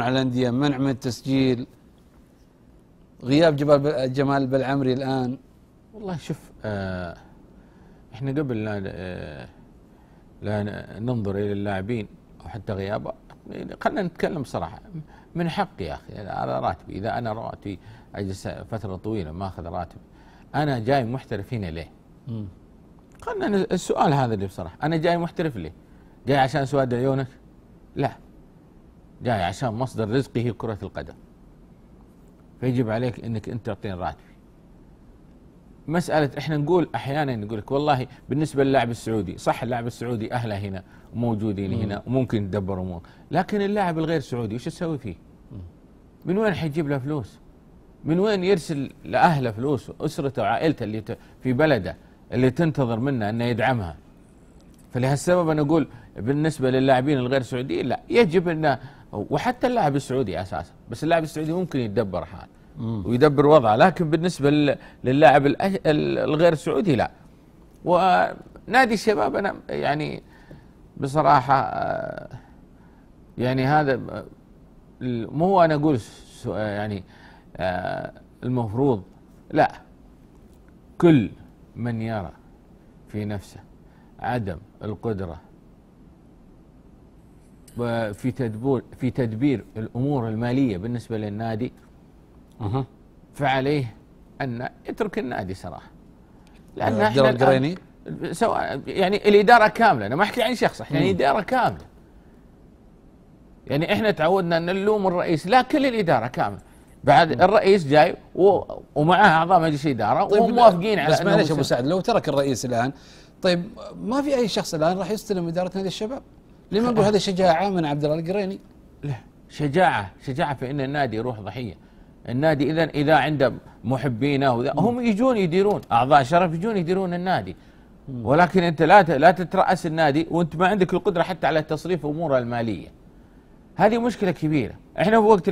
على الانديه منع من التسجيل غياب جبال جمال البلعمري الان والله شوف آه احنا قبل لا آه لا ننظر الى اللاعبين او حتى غيابه خلينا نتكلم صراحه من حقي يا اخي على راتبي اذا انا راتبي اجلس فتره طويله ما اخذ راتب انا جاي محترف هنا ليه؟ خلينا السؤال هذا اللي بصراحه انا جاي محترف ليه؟ جاي عشان سواد عيونك؟ لا جاي عشان مصدر رزقه هي كرة القدم فيجب عليك انك انت تعطين راتب مسألة احنا نقول احيانا نقول لك والله بالنسبة للاعب السعودي صح اللاعب السعودي اهله هنا وموجودين هنا وممكن تدبر امور لكن اللاعب الغير سعودي وش تسوي فيه؟ من وين حيجيب له فلوس؟ من وين يرسل لاهله فلوس اسرته وعائلته اللي في بلده اللي تنتظر منه انه يدعمها فلهالسبب انا اقول بالنسبه للاعبين الغير سعوديين لا يجب ان وحتى اللاعب السعودي اساسا بس اللاعب السعودي ممكن يتدبر حال ويدبر وضعه لكن بالنسبه للاعب الغير سعودي لا ونادي الشباب انا يعني بصراحه آه، يعني هذا آه، مو انا اقول آه، يعني المفروض لا كل من يرى في نفسه عدم القدره في تدبير في تدبير الامور الماليه بالنسبه للنادي اها فعليه ان يترك النادي صراحه لان آه، احنا القريني سواء يعني الاداره كامله انا ما احكي عن شخص احنا يعني اداره كامله يعني احنا تعودنا ان نلوم الرئيس لا كل الاداره كامله بعد الرئيس جاي ومعاه اعضاء مجلس اداره طيب وموافقين على بس معلش ابو سعد لو ترك الرئيس الان طيب ما في اي شخص الان راح يستلم اداره نادي الشباب لما نقول هذه شجاعه من عبد الله القريني لا شجاعه شجاعه في ان النادي يروح ضحيه النادي اذا اذا عنده محبينه هم يجون يديرون اعضاء شرف يجون يديرون النادي ولكن انت لا لا تتراس النادي وانت ما عندك القدره حتى على تصريف اموره الماليه هذه مشكله كبيره احنا في وقت